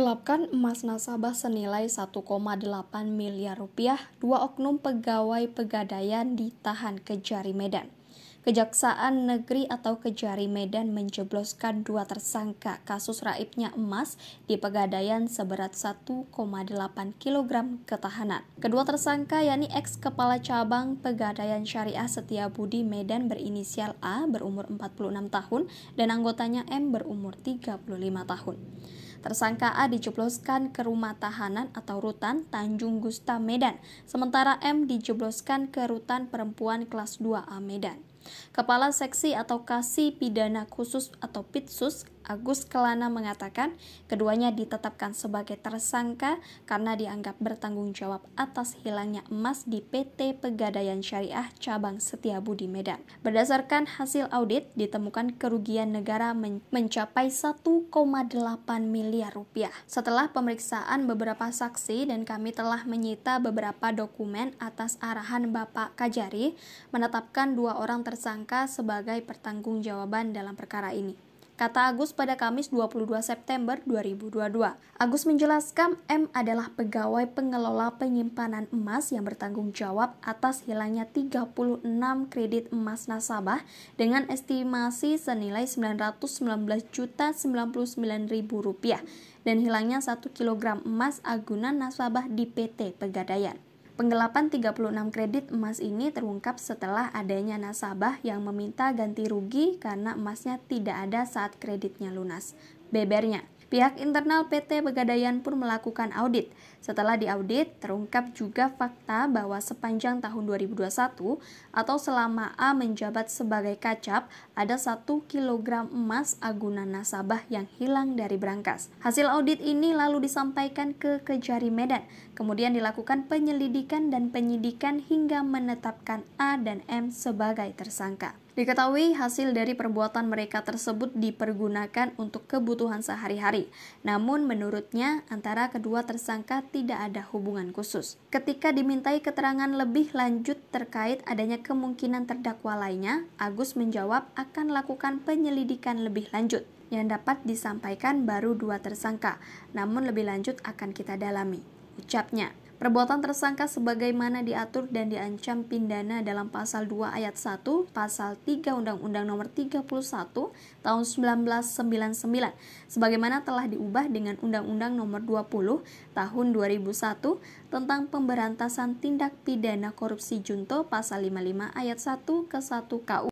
Gelapkan emas nasabah senilai 1,8 miliar rupiah, dua oknum pegawai pegadaian ditahan Kejari Medan. Kejaksaan Negeri atau Kejari Medan menjebloskan dua tersangka kasus raibnya emas di pegadaian seberat 1,8 kg ketahanan. Kedua tersangka yakni ex kepala cabang Pegadaian Syariah Budi Medan berinisial A berumur 46 tahun dan anggotanya M berumur 35 tahun. Tersangka A dijebloskan ke rumah tahanan atau rutan Tanjung Gusta Medan, sementara M dijebloskan ke rutan perempuan kelas 2A Medan. Kepala Seksi atau Kasih Pidana Khusus atau Pitsus, Agus Kelana mengatakan keduanya ditetapkan sebagai tersangka karena dianggap bertanggung jawab atas hilangnya emas di PT Pegadaian Syariah Cabang Setiabudi Medan. Berdasarkan hasil audit, ditemukan kerugian negara men mencapai 1,8 miliar rupiah. Setelah pemeriksaan beberapa saksi dan kami telah menyita beberapa dokumen atas arahan Bapak Kajari menetapkan dua orang tersangka sebagai pertanggungjawaban dalam perkara ini kata Agus pada Kamis 22 September 2022. Agus menjelaskan M adalah pegawai pengelola penyimpanan emas yang bertanggung jawab atas hilangnya 36 kredit emas nasabah dengan estimasi senilai Rp919.099.000 rupiah dan hilangnya 1 kg emas agunan nasabah di PT Pegadaian. Penggelapan 36 kredit emas ini terungkap setelah adanya nasabah yang meminta ganti rugi karena emasnya tidak ada saat kreditnya lunas. Bebernya, Pihak internal PT Pegadaian pun melakukan audit. Setelah diaudit, terungkap juga fakta bahwa sepanjang tahun 2021 atau selama A menjabat sebagai kacap, ada 1 kg emas agunan nasabah yang hilang dari berangkas. Hasil audit ini lalu disampaikan ke Kejari Medan, kemudian dilakukan penyelidikan dan penyidikan hingga menetapkan A dan M sebagai tersangka. Diketahui hasil dari perbuatan mereka tersebut dipergunakan untuk kebutuhan sehari-hari. Namun menurutnya antara kedua tersangka tidak ada hubungan khusus. Ketika dimintai keterangan lebih lanjut terkait adanya kemungkinan terdakwa lainnya, Agus menjawab akan lakukan penyelidikan lebih lanjut yang dapat disampaikan baru dua tersangka, namun lebih lanjut akan kita dalami, ucapnya. Perbuatan tersangka sebagaimana diatur dan diancam pidana dalam pasal 2 ayat 1, pasal 3 Undang-Undang Nomor 31 tahun 1999 sebagaimana telah diubah dengan Undang-Undang Nomor 20 tahun 2001 tentang pemberantasan tindak pidana korupsi junto pasal 55 ayat 1 ke 1 KU